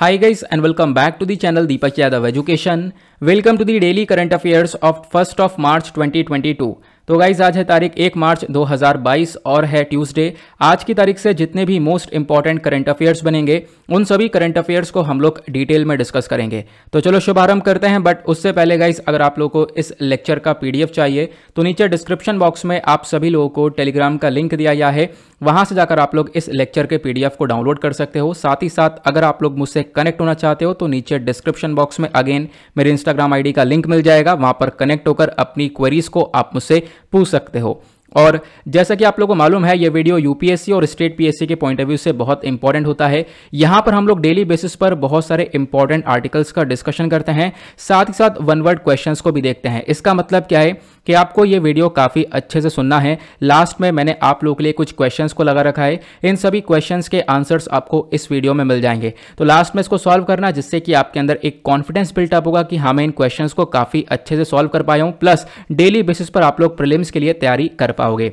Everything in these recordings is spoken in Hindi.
Hi guys and welcome back to the channel Deepak Yadav Education. Welcome to the daily current affairs of 1st of March 2022. तो गाइज आज है तारीख एक मार्च 2022 और है ट्यूसडे आज की तारीख से जितने भी मोस्ट इंपॉर्टेंट करंट अफेयर्स बनेंगे उन सभी करंट अफेयर्स को हम लोग डिटेल में डिस्कस करेंगे तो चलो शुभारंभ करते हैं बट उससे पहले गाइज अगर आप लोग को इस लेक्चर का पीडीएफ चाहिए तो नीचे डिस्क्रिप्शन बॉक्स में आप सभी लोगों को टेलीग्राम का लिंक दिया गया है वहां से जाकर आप लोग इस लेक्चर के पीडीएफ को डाउनलोड कर सकते हो साथ ही साथ अगर आप लोग मुझसे कनेक्ट होना चाहते हो तो नीचे डिस्क्रिप्शन बॉक्स में अगेन मेरे इंस्टाग्राम आईडी का लिंक मिल जाएगा वहां पर कनेक्ट होकर अपनी क्वेरीज को आप मुझसे पूछ सकते हो और जैसा कि आप लोगों को मालूम है ये वीडियो यूपीएससी और स्टेट पीएससी के पॉइंट ऑफ व्यू से बहुत इंपॉर्टेंट होता है यहाँ पर हम लोग डेली बेसिस पर बहुत सारे इंपॉर्टेंट आर्टिकल्स का डिस्कशन करते हैं साथ ही साथ वन वर्ड क्वेश्चन को भी देखते हैं इसका मतलब क्या है कि आपको ये वीडियो काफ़ी अच्छे से सुनना है लास्ट में मैंने आप लोग के लिए कुछ क्वेश्चंस को लगा रखा है इन सभी क्वेश्चंस के आंसर्स आपको इस वीडियो में मिल जाएंगे तो लास्ट में इसको सॉल्व करना जिससे कि आपके अंदर एक कॉन्फिडेंस बिल्टअप होगा कि हाँ मैं इन क्वेश्चन को काफ़ी अच्छे से सॉल्व कर पाया हूँ प्लस डेली बेसिस पर आप लोग प्रिलिम्स के लिए तैयारी कर पाओगे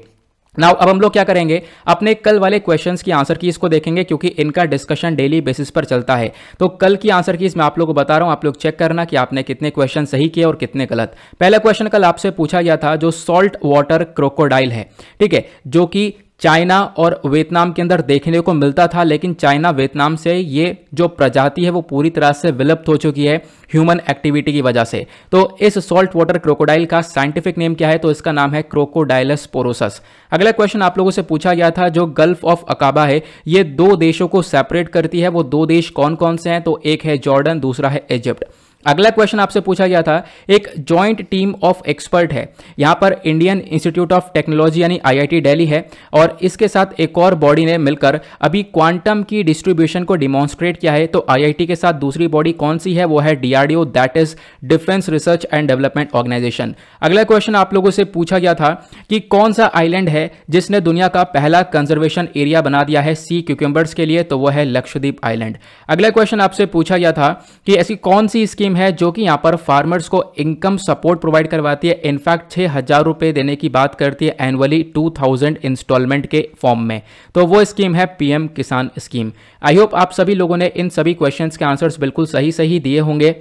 नाउ अब हम लोग क्या करेंगे अपने कल वाले क्वेश्चंस की आंसर की इसको देखेंगे क्योंकि इनका डिस्कशन डेली बेसिस पर चलता है तो कल की आंसर की इसमें आप लोगों को बता रहा हूं आप लोग चेक करना कि आपने कितने क्वेश्चन सही किए और कितने गलत पहला क्वेश्चन कल आपसे पूछा गया था जो सॉल्ट वाटर क्रोकोडाइल है ठीक है जो कि चाइना और वियतनाम के अंदर देखने को मिलता था लेकिन चाइना वियतनाम से ये जो प्रजाति है वो पूरी तरह से विलुप्त हो चुकी है ह्यूमन एक्टिविटी की वजह से तो इस सॉल्ट वाटर क्रोकोडाइल का साइंटिफिक नेम क्या है तो इसका नाम है क्रोकोडाइलस पोरोसस अगला क्वेश्चन आप लोगों से पूछा गया था जो गल्फ ऑफ अकाबा है ये दो देशों को सेपरेट करती है वो दो देश कौन कौन से हैं तो एक है जॉर्डन दूसरा है इजिप्ट अगला क्वेश्चन आपसे पूछा गया था एक जॉइंट टीम ऑफ एक्सपर्ट है यहाँ पर इंडियन इंस्टीट्यूट ऑफ टेक्नोलॉजी यानी आईआईटी दिल्ली है और इसके साथ एक और बॉडी ने मिलकर अभी क्वांटम की डिस्ट्रीब्यूशन को डिमॉन्स्ट्रेट किया है तो आईआईटी के साथ दूसरी बॉडी कौन सी है वो है DRDO that is defence research and development organisation अगला क्वेश्चन आप लोगों से पूछा गया था कि कौन सा आइलैंड है जिसने दुनिया का पहला कंजर्वेशन एरिया बना दिया है सी क्यूक्यूम्बर्स के लिए तो वह है लक्षद्वीप आइलैंड अगला क्वेश्चन आपसे पूछा गया था कि ऐसी कौन सी स्कीम है जो कि यहाँ पर फार्मर्स को इनकम सपोर्ट प्रोवाइड करवाती है इनफैक्ट छः हज़ार रुपये देने की बात करती है एनुअली टू थाउजेंड इंस्टॉलमेंट के फॉर्म में तो वो स्कीम है पीएम किसान स्कीम आई होप आप सभी लोगों ने इन सभी क्वेश्चंस के आंसर्स बिल्कुल सही सही दिए होंगे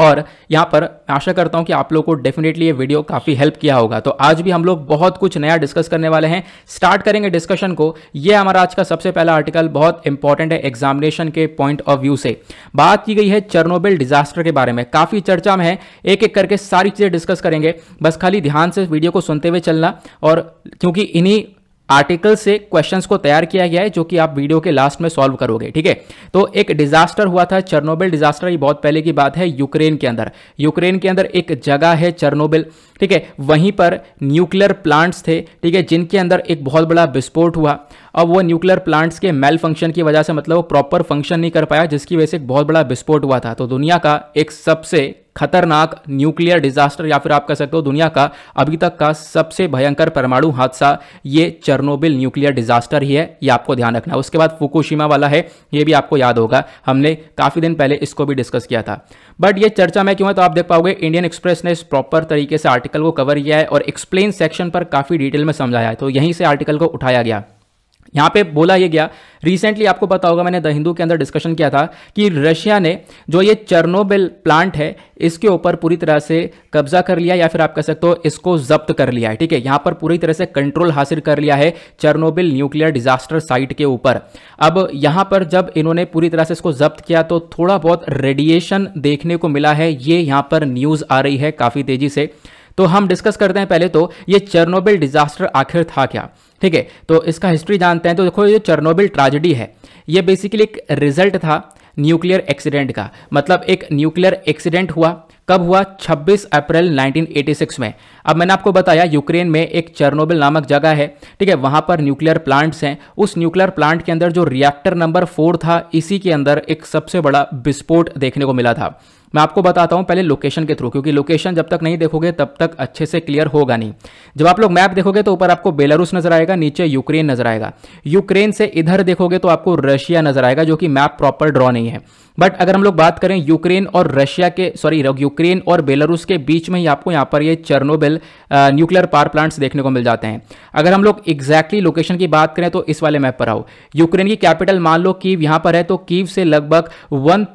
और यहाँ पर आशा करता हूँ कि आप लोग को डेफिनेटली ये वीडियो काफ़ी हेल्प किया होगा तो आज भी हम लोग बहुत कुछ नया डिस्कस करने वाले हैं स्टार्ट करेंगे डिस्कशन को ये हमारा आज का सबसे पहला आर्टिकल बहुत इंपॉर्टेंट है एग्जामिनेशन के पॉइंट ऑफ व्यू से बात की गई है चरनोबिल डिजास्टर के बारे में काफ़ी चर्चा में है एक एक करके सारी चीज़ें डिस्कस करेंगे बस खाली ध्यान से वीडियो को सुनते हुए चलना और क्योंकि इन्हीं आर्टिकल से क्वेश्चंस को तैयार किया गया है जो कि आप वीडियो के लास्ट में सॉल्व करोगे ठीक है तो एक डिजास्टर हुआ था चरनोबिल डिजास्टर ये बहुत पहले की बात है यूक्रेन के अंदर यूक्रेन के अंदर एक जगह है चरनोबिल ठीक है वहीं पर न्यूक्लियर प्लांट्स थे ठीक है जिनके अंदर एक बहुत बड़ा विस्फोट हुआ अब वो न्यूक्लियर प्लांट्स के मेल फंक्शन की वजह से मतलब वो प्रॉपर फंक्शन नहीं कर पाया जिसकी वजह से एक बहुत बड़ा विस्फोट हुआ था तो दुनिया का एक सबसे खतरनाक न्यूक्लियर डिजास्टर या फिर आप कह सकते हो दुनिया का अभी तक का सबसे भयंकर परमाणु हादसा ये चरनोबिल न्यूक्लियर डिजास्टर ही है ये आपको ध्यान रखना उसके बाद फुकुशिमा वाला है ये भी आपको याद होगा हमने काफ़ी दिन पहले इसको भी डिस्कस किया था बट ये चर्चा में क्यों है तो आप देख पाओगे इंडियन एक्सप्रेस ने इस प्रॉपर तरीके से आर्टिकल आर्टिकल को कवर किया है और एक्सप्लेन सेक्शन पर काफ़ी डिटेल में समझाया है तो यहीं से आर्टिकल को उठाया गया यहाँ पे बोला ये गया रिसेंटली आपको पता होगा मैंने द हिंदू के अंदर डिस्कशन किया था कि रशिया ने जो ये चर्नोबिल प्लांट है इसके ऊपर पूरी तरह से कब्जा कर लिया या फिर आप कह सकते हो इसको जब्त कर लिया है ठीक है यहाँ पर पूरी तरह से कंट्रोल हासिल कर लिया है चर्नोबिल न्यूक्लियर डिजास्टर साइट के ऊपर अब यहाँ पर जब इन्होंने पूरी तरह से इसको जब्त किया तो थोड़ा बहुत रेडिएशन देखने को मिला है ये यहाँ पर न्यूज़ आ रही है काफ़ी तेज़ी से तो हम डिस्कस करते हैं पहले तो ये चर्नोबिल डिजास्टर आखिर था क्या ठीक है तो इसका हिस्ट्री जानते हैं तो देखो ये चर्नोबिल ट्रेजिडी है ये बेसिकली एक रिजल्ट था न्यूक्लियर एक्सीडेंट का मतलब एक न्यूक्लियर एक्सीडेंट हुआ कब हुआ 26 अप्रैल 1986 में अब मैंने आपको बताया यूक्रेन में एक चर्नोबिल नामक जगह है ठीक है वहां पर न्यूक्लियर प्लांट्स हैं उस न्यूक्लियर प्लांट के अंदर जो रिएक्टर नंबर फोर था इसी के अंदर एक सबसे बड़ा विस्फोट देखने को मिला था मैं आपको बताता हूँ पहले लोकेशन के थ्रू क्योंकि लोकेशन जब तक नहीं देखोगे तब तक अच्छे से क्लियर होगा नहीं जब आप लोग मैप देखोगे तो ऊपर आपको बेलारूस नजर आएगा नीचे यूक्रेन नजर आएगा यूक्रेन से इधर देखोगे तो आपको रशिया नजर आएगा जो कि मैप प्रॉपर ड्रॉ नहीं है बट अगर हम लोग बात करें यूक्रेन और रशिया के सॉरी यूक्रेन और बेलारूस के बीच में ही आपको यहां पर ये चरनोबेल न्यूक्लियर पावर प्लांट्स देखने को मिल जाते हैं अगर हम लोग एग्जैक्टली लोकेशन की बात करें तो इस वाले मैप पर आओ यूक्रेन की कैपिटल मान लो कीव यहां पर है तो कीव से लगभग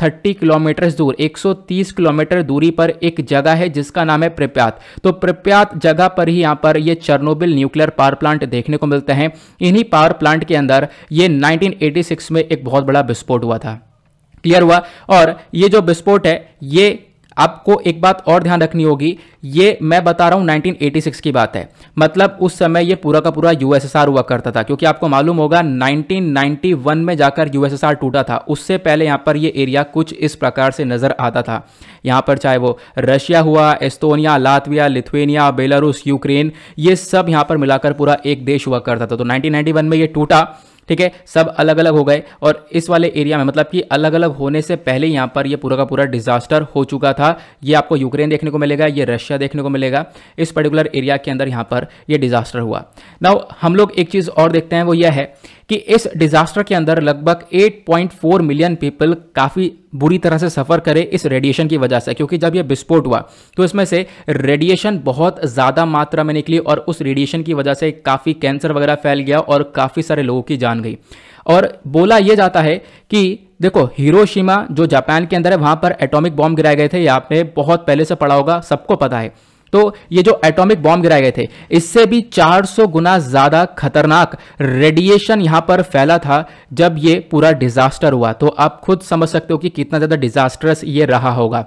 130 किलोमीटर दूर 130 130 किलोमीटर दूरी पर एक जगह है जिसका नाम है प्रप्यात तो प्रिप्यात जगह पर ही यहाँ पर ये चर्नोबिल न्यूक्लियर पावर प्लांट देखने को मिलते हैं इन्हीं पावर प्लांट के अंदर ये 1986 में एक बहुत बड़ा विस्फोट हुआ था क्लियर हुआ और ये जो विस्फोट है ये आपको एक बात और ध्यान रखनी होगी ये मैं बता रहा हूँ 1986 की बात है मतलब उस समय ये पूरा का पूरा यूएसएसआर हुआ करता था क्योंकि आपको मालूम होगा 1991 में जाकर यूएसएसआर टूटा था उससे पहले यहाँ पर ये एरिया कुछ इस प्रकार से नज़र आता था यहाँ पर चाहे वो रशिया हुआ Estonia Latvia Lithuania Belarus Ukraine ये सब यहाँ पर मिलाकर पूरा एक देश हुआ करता था तो नाइनटीन में ये टूटा ठीक है सब अलग अलग हो गए और इस वाले एरिया में मतलब कि अलग अलग होने से पहले यहां पर ये पूरा का पूरा डिजास्टर हो चुका था ये आपको यूक्रेन देखने को मिलेगा ये रशिया देखने को मिलेगा इस पर्टिकुलर एरिया के अंदर यहाँ पर यह डिजास्टर हुआ ना हम लोग एक चीज़ और देखते हैं वो यह है कि इस डिजास्टर के अंदर लगभग 8.4 मिलियन पीपल काफ़ी बुरी तरह से सफ़र करे इस रेडिएशन की वजह से क्योंकि जब यह विस्फोट हुआ तो इसमें से रेडिएशन बहुत ज़्यादा मात्रा में निकली और उस रेडिएशन की वजह से काफ़ी कैंसर वगैरह फैल गया और काफ़ी सारे लोगों की जान गई और बोला यह जाता है कि देखो हिरोशिमा जो जापान के अंदर है वहाँ पर एटॉमिक बॉम्ब गिराए गए थे यहाँ पे बहुत पहले से पड़ा होगा सबको पता है तो ये जो एटॉमिक बॉम्ब गिराए गए थे इससे भी 400 गुना ज़्यादा खतरनाक रेडिएशन यहां पर फैला था जब ये पूरा डिजास्टर हुआ तो आप खुद समझ सकते हो कि कितना ज़्यादा डिजास्टरस ये रहा होगा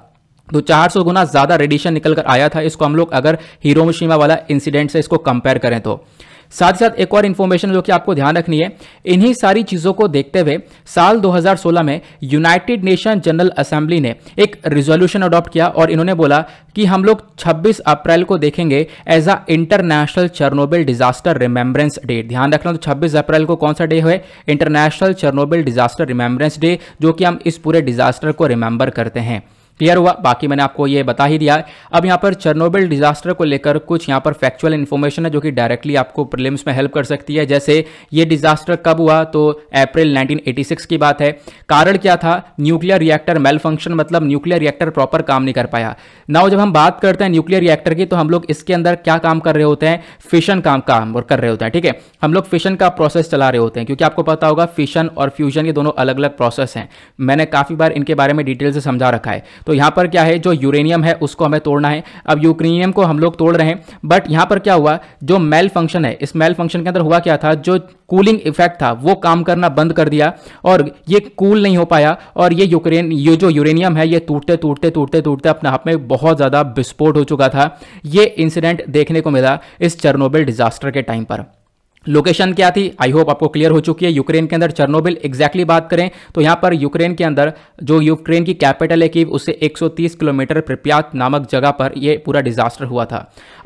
तो 400 गुना ज़्यादा रेडिएशन निकल कर आया था इसको हम लोग अगर हीरोमोशीमा वाला इंसिडेंट से इसको कंपेयर करें तो साथ ही साथ एक और इन्फॉर्मेशन जो कि आपको ध्यान रखनी है इन्हीं सारी चीज़ों को देखते हुए साल 2016 में यूनाइटेड नेशन जनरल असेंबली ने एक रिजोल्यूशन अडॉप्ट किया और इन्होंने बोला कि हम लोग 26 अप्रैल को देखेंगे as a international Chernobyl disaster remembrance day ध्यान रखना तो 26 अप्रैल को कौन सा डे है international Chernobyl disaster remembrance day जो कि हम इस पूरे डिजास्टर को रिमेंबर करते हैं क्लियर हुआ बाकी मैंने आपको ये बता ही दिया अब यहाँ पर चर्नोबिल डिजास्टर को लेकर कुछ यहाँ पर फैक्चुअल इन्फॉर्मेशन है जो कि डायरेक्टली आपको प्रिलिम्स में हेल्प कर सकती है जैसे ये डिजास्टर कब हुआ तो अप्रैल 1986 की बात है कारण क्या था न्यूक्लियर रिएक्टर मेल फंक्शन मतलब न्यूक्लियर रिएक्टर प्रॉपर काम नहीं कर पाया नाउ जब हम बात करते हैं न्यूक्लियर रिएक्टर की तो हम लोग इसके अंदर क्या काम कर रहे होते हैं फिशन काम काम और कर रहे होते हैं ठीक है हम लोग फिशन का प्रोसेस चला रहे होते हैं क्योंकि आपको पता होगा फिशन और फ्यूजन ये दोनों अलग अलग प्रोसेस हैं मैंने काफ़ी बार इनके बारे में डिटेल से समझा रखा है तो यहाँ पर क्या है जो यूरेनियम है उसको हमें तोड़ना है अब यूक्रेनियम को हम लोग तोड़ रहे हैं बट यहाँ पर क्या हुआ जो मेल फंक्शन है इस मेल फंक्शन के अंदर हुआ क्या था जो कूलिंग इफेक्ट था वो काम करना बंद कर दिया और ये कूल नहीं हो पाया और ये यूक्रेन ये जो यूरेनियम है ये टूटते टूटते टूटते टूटते अपने आप में बहुत ज़्यादा विस्फोट हो चुका था ये इंसिडेंट देखने को मिला इस चरनोबिल डिजास्टर के टाइम पर लोकेशन क्या थी आई होप आपको क्लियर हो चुकी है यूक्रेन के अंदर चर्नोबिल एग्जैक्टली बात करें तो यहाँ पर यूक्रेन के अंदर जो यूक्रेन की कैपिटल है कि उससे 130 किलोमीटर प्रप्यात नामक जगह पर यह पूरा डिजास्टर हुआ था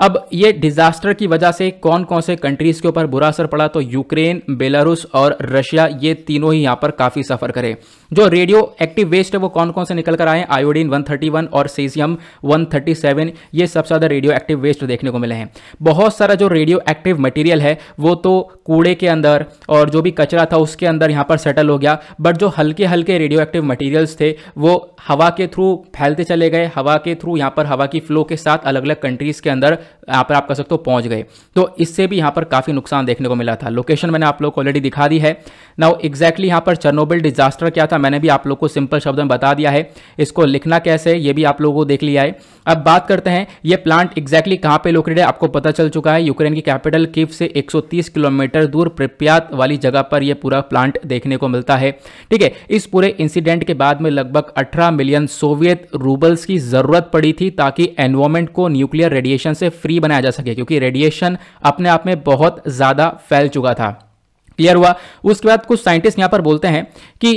अब ये डिजास्टर की वजह से कौन कौन से कंट्रीज के ऊपर बुरा असर पड़ा तो यूक्रेन बेलारूस और रशिया ये तीनों ही यहाँ पर काफ़ी सफ़र करे जो रेडियो एक्टिव वेस्ट है वो कौन कौन से निकल कर आए हैं आयोडीन 131 और सीजियम 137 ये सबसे ज़्यादा रेडियो एक्टिव वेस्ट देखने को मिले हैं बहुत सारा जो रेडियो एक्टिव मटेरियल है वो तो कूड़े के अंदर और जो भी कचरा था उसके अंदर यहाँ पर सेटल हो गया बट जो हल्के हल्के रेडियो एक्टिव मटीरियल्स थे वो हवा के थ्रू फैलते चले गए हवा के थ्रू यहाँ पर हवा की फ्लो के साथ अलग अलग कंट्रीज़ के अंदर यहाँ पर आप कह सकते हो पहुँच गए तो इससे भी यहाँ पर काफ़ी नुकसान देखने को मिला था लोकेशन मैंने आप लोग को ऑलरेडी दिखा दी है ना एग्जैक्टली यहाँ पर चर्नोबिल डिजास्टर क्या था मैंने भी आप लोग को सिंपल शब्द में बता दिया है इसको लिखना कैसे ये भी आप लोगों को देख लिया है अब बात करते हैं ये प्लांट एग्जैक्टली कहाँ पर लोकेटेड है आपको पता चल चुका है यूक्रेन की कैपिटल कीव से एक किलोमीटर दूर प्रप्यात वाली जगह पर यह पूरा प्लांट देखने को मिलता है ठीक है इस पूरे इंसिडेंट के बाद में लगभग अठारह मिलियन सोवियत रूबल्स की जरूरत पड़ी थी ताकि एनवायरमेंट को न्यूक्लियर रेडिएशन से फ्री फ्री बनाया जा सके क्योंकि रेडिएशन अपने आप में बहुत ज़्यादा फैल चुका था क्लियर हुआ उसके बाद कुछ साइंटिस्ट यहाँ पर बोलते हैं कि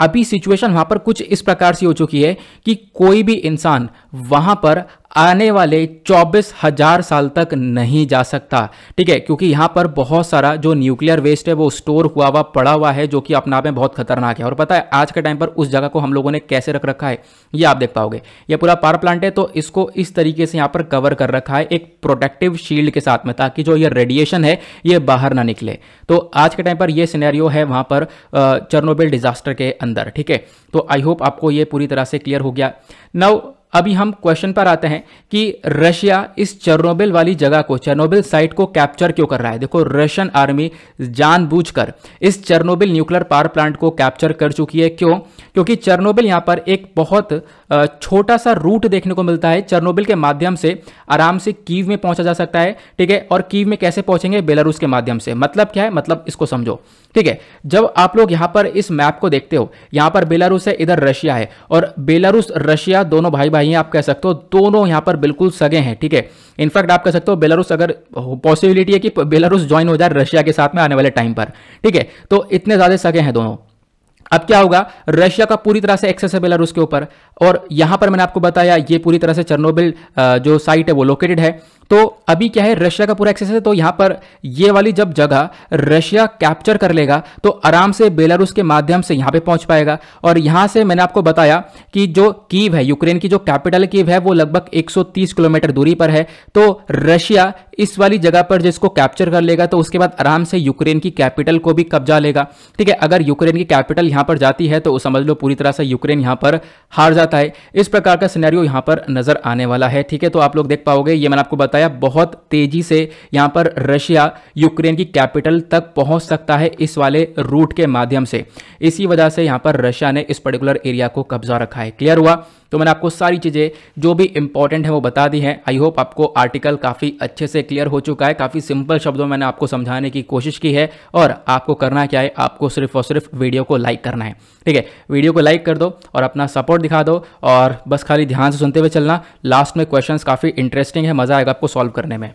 अभी सिचुएशन वहाँ पर कुछ इस प्रकार से हो चुकी है कि कोई भी इंसान वहाँ पर आने वाले चौबीस हजार साल तक नहीं जा सकता ठीक है क्योंकि यहां पर बहुत सारा जो न्यूक्लियर वेस्ट है वो स्टोर हुआ हुआ पड़ा हुआ है जो कि अपने आप में बहुत खतरनाक है और पता है आज के टाइम पर उस जगह को हम लोगों ने कैसे रख रखा है ये आप देख पाओगे ये पूरा पावर प्लांट है तो इसको इस तरीके से यहां पर कवर कर रखा है एक प्रोटेक्टिव शील्ड के साथ में ताकि जो ये रेडिएशन है ये बाहर ना निकले तो आज के टाइम पर यह सिनेरियो है वहां पर चर्नोबिल डिजास्टर के अंदर ठीक है तो आई होप आपको यह पूरी तरह से क्लियर हो गया नाउ अभी हम क्वेश्चन पर आते हैं कि रशिया इस चेरनोबिल वाली जगह को चेरनोबिल साइट को कैप्चर क्यों कर रहा है देखो रशियन आर्मी जानबूझकर इस चेरनोबिल न्यूक्लियर पावर प्लांट को कैप्चर कर चुकी है क्यों क्योंकि चेरनोबिल यहां पर एक बहुत छोटा सा रूट देखने को मिलता है चरनोबिल के माध्यम से आराम से कीव में पहुंचा जा सकता है ठीक है और कीव में कैसे पहुंचेंगे बेलारूस के माध्यम से मतलब क्या है मतलब इसको समझो ठीक है जब आप लोग यहां पर इस मैप को देखते हो यहां पर बेलारूस है इधर रशिया है और बेलारूस रशिया दोनों भाई भाई हैं आप कह सकते हो दोनों यहां पर बिल्कुल सगे हैं ठीक है इनफैक्ट आप कह सकते हो बेलारूस अगर पॉसिबिलिटी है कि बेलारूस ज्वाइन हो जाए रशिया के साथ में आने वाले टाइम पर ठीक है तो इतने ज़्यादा सगे हैं दोनों अब क्या होगा रशिया का पूरी तरह से एक्सेस है बेलारूस के ऊपर और यहां पर मैंने आपको बताया ये पूरी तरह से चरनोबिल जो साइट है वो लोकेटेड है तो अभी क्या है रशिया का पूरा एक्सेस है तो यहां पर ये वाली जब जगह रशिया कैप्चर कर लेगा तो आराम से बेलारूस के माध्यम से यहां पे पहुंच पाएगा और यहां से मैंने आपको बताया कि जो कीव है यूक्रेन की जो कैपिटल कीव है वो लगभग 130 किलोमीटर दूरी पर है तो रशिया इस वाली जगह पर जिसको कैप्चर कर लेगा तो उसके बाद आराम से यूक्रेन की कैपिटल को भी कब्जा लेगा ठीक है अगर यूक्रेन की कैपिटल यहां यहां पर जाती है तो समझ लो पूरी तरह से यूक्रेन यहां पर हार जाता है इस प्रकार का सिनेरियो यहां पर नजर आने वाला है ठीक है तो आप लोग देख पाओगे ये मैंने आपको बताया बहुत तेजी से यहां पर रशिया यूक्रेन की कैपिटल तक पहुंच सकता है इस वाले रूट के माध्यम से इसी वजह से यहां पर रशिया ने इस पर्टिकुलर एरिया को कब्जा रखा है क्लियर हुआ तो मैंने आपको सारी चीज़ें जो भी इंपॉर्टेंट है वो बता दी हैं आई होप आपको आर्टिकल काफ़ी अच्छे से क्लियर हो चुका है काफ़ी सिंपल शब्दों में मैंने आपको समझाने की कोशिश की है और आपको करना क्या है आपको सिर्फ और सिर्फ वीडियो को लाइक करना है ठीक है वीडियो को लाइक कर दो और अपना सपोर्ट दिखा दो और बस खाली ध्यान से सुनते हुए चलना लास्ट में क्वेश्चन काफ़ी इंटरेस्टिंग है मज़ा आएगा आपको सॉल्व करने में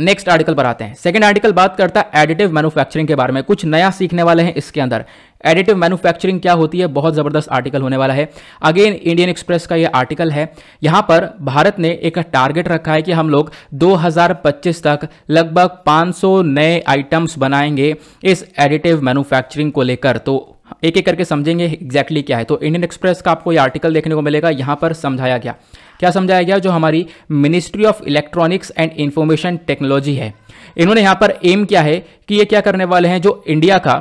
नेक्स्ट आर्टिकल पर आते हैं सेकंड आर्टिकल बात करता है एडिटिव मैन्युफैक्चरिंग के बारे में कुछ नया सीखने वाले हैं इसके अंदर एडिटिव मैन्युफैक्चरिंग क्या होती है बहुत ज़बरदस्त आर्टिकल होने वाला है अगेन इंडियन एक्सप्रेस का ये आर्टिकल है यहाँ पर भारत ने एक टारगेट रखा है कि हम लोग 2025 तक लगभग 500 नए आइटम्स बनाएंगे इस एडिटिव मैन्युफैक्चरिंग को लेकर तो एक एक करके समझेंगे एग्जैक्टली exactly क्या है तो इंडियन एक्सप्रेस का आपको ये आर्टिकल देखने को मिलेगा यहाँ पर समझाया गया क्या समझाया गया जो हमारी ministry of electronics and information technology है इन्होंने यहाँ पर एम क्या है कि ये क्या करने वाले हैं जो इंडिया का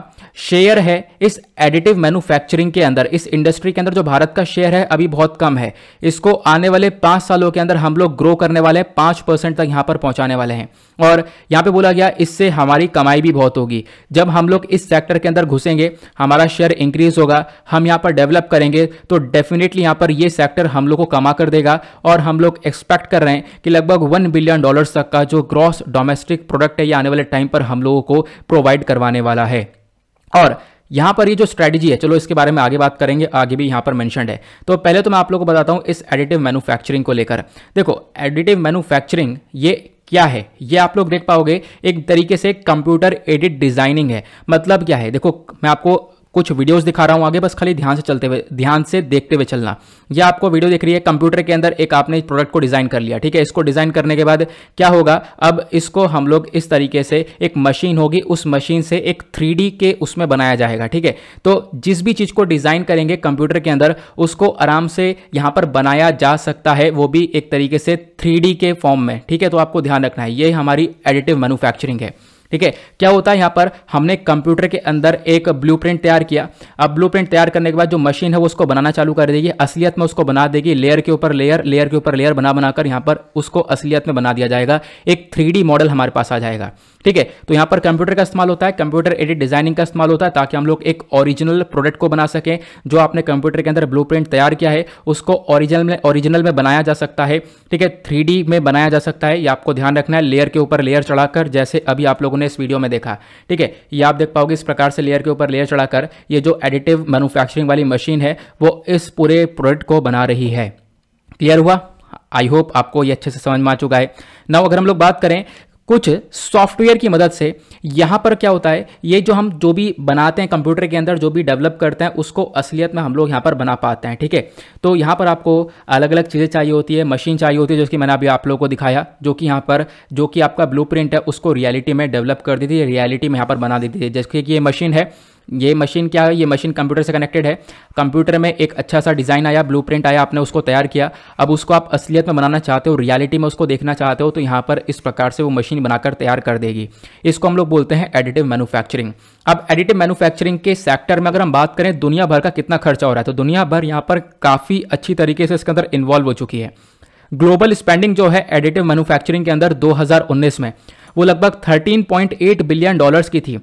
शेयर है इस एडिटिव मैन्युफैक्चरिंग के अंदर इस इंडस्ट्री के अंदर जो भारत का शेयर है अभी बहुत कम है इसको आने वाले पाँच सालों के अंदर हम लोग ग्रो करने वाले हैं पाँच परसेंट तक यहाँ पर पहुँचाने वाले हैं और यहाँ पे बोला गया इससे हमारी कमाई भी बहुत होगी जब हम लोग इस सेक्टर के अंदर घुसेंगे हमारा शेयर इंक्रीज होगा हम यहाँ पर डेवलप करेंगे तो डेफिनेटली यहाँ पर ये सेक्टर हम लोग को कमा कर देगा और हम लोग एक्सपेक्ट कर रहे हैं कि लगभग वन बिलियन डॉलर्स तक का जो ग्रॉस डोमेस्टिक प्रोडक्ट है ये आने वाले टाइम पर हम लोगों को प्रोवाइड करवाने वाला है और यहाँ पर ये जो स्ट्रैटेजी है चलो इसके बारे में आगे बात करेंगे आगे भी यहाँ पर मैंशनड है तो पहले तो मैं आप लोगों को बताता हूँ इस एडिटिव मैन्युफैक्चरिंग को लेकर देखो एडिटिव मैन्युफैक्चरिंग ये क्या है ये आप लोग देख पाओगे एक तरीके से कंप्यूटर एडिट डिजाइनिंग है मतलब क्या है देखो मैं आपको कुछ वीडियोस दिखा रहा हूँ आगे बस खाली ध्यान से चलते हुए ध्यान से देखते हुए चलना यह आपको वीडियो देख रही है कंप्यूटर के अंदर एक आपने प्रोडक्ट को डिज़ाइन कर लिया ठीक है इसको डिज़ाइन करने के बाद क्या होगा अब इसको हम लोग इस तरीके से एक मशीन होगी उस मशीन से एक थ्री के उसमें बनाया जाएगा ठीक है तो जिस भी चीज़ को डिज़ाइन करेंगे कंप्यूटर के अंदर उसको आराम से यहाँ पर बनाया जा सकता है वो भी एक तरीके से थ्री के फॉर्म में ठीक है तो आपको ध्यान रखना है ये हमारी एडिटिव मैनुफैक्चरिंग है ठीक है क्या होता है यहां पर हमने कंप्यूटर के अंदर एक ब्लूप्रिंट तैयार किया अब ब्लूप्रिंट तैयार करने के बाद जो मशीन है वो उसको बनाना चालू कर देगी असलियत में उसको बना देगी लेयर के ऊपर लेयर लेयर के ऊपर लेयर बना बनाकर यहां पर उसको असलियत में बना दिया जाएगा एक थ्री मॉडल हमारे पास आ जाएगा ठीक है तो यहां पर कंप्यूटर का इस्तेमाल होता है कंप्यूटर एडिट डिजाइनिंग का इस्तेमाल होता है ताकि हम लोग एक ओरिजिनल प्रोडक्ट को बना सकें जो आपने कंप्यूटर के अंदर ब्लू तैयार किया है उसको ओरिजिनल में ओरिजिनल में बनाया जा सकता है ठीक है थ्री में बनाया जा सकता है ये आपको ध्यान रखना है लेयर के ऊपर लेयर चढ़ाकर जैसे अभी आप लोगों लोगों ने इस वीडियो में देखा ठीक है ये आप देख पाओगे इस प्रकार से लेयर के ऊपर लेयर चढ़ाकर ये जो एडिटिव मैनुफैक्चरिंग वाली मशीन है वो इस पूरे प्रोडक्ट को बना रही है क्लियर हुआ आई होप आपको ये अच्छे से समझ में आ चुका है नाउ अगर हम लोग बात करें कुछ सॉफ्टवेयर की मदद से यहाँ पर क्या होता है ये जो हम जो भी बनाते हैं कंप्यूटर के अंदर जो भी डेवलप करते हैं उसको असलियत में हम लोग यहाँ पर बना पाते हैं ठीक है तो यहाँ पर आपको अलग अलग चीज़ें चाहिए होती है मशीन चाहिए होती है जिसकी मैंने अभी आप लोगों को दिखाया जो कि यहाँ पर जो कि आपका ब्लू है उसको रियलिटी में डेवलप कर देती है रियलिटी में यहाँ पर बना देती है जैसे कि ये मशीन है ये मशीन क्या है ये मशीन कंप्यूटर से कनेक्टेड है कंप्यूटर में एक अच्छा सा डिज़ाइन आया ब्लू आया आपने उसको तैयार किया अब उसको आप असलियत में बनाना चाहते हो रियलिटी में उसको देखना चाहते हो तो यहाँ पर इस प्रकार से वो मशीन बनाकर तैयार कर देगी इसको हम लोग बोलते हैं एडिटिव मैनुफैक्चरिंग अब एडिटिव मैनुफैक्चरिंग के सेक्टर में अगर हम बात करें दुनिया भर का कितना खर्चा हो रहा है तो दुनिया भर यहाँ पर काफ़ी अच्छी तरीके से इसके अंदर इन्वॉल्व हो चुकी है ग्लोबल स्पेंडिंग जो है एडिटिव मैन्युफैक्चरिंग के अंदर 2019 में वो लगभग 13.8 बिलियन डॉलर्स की थी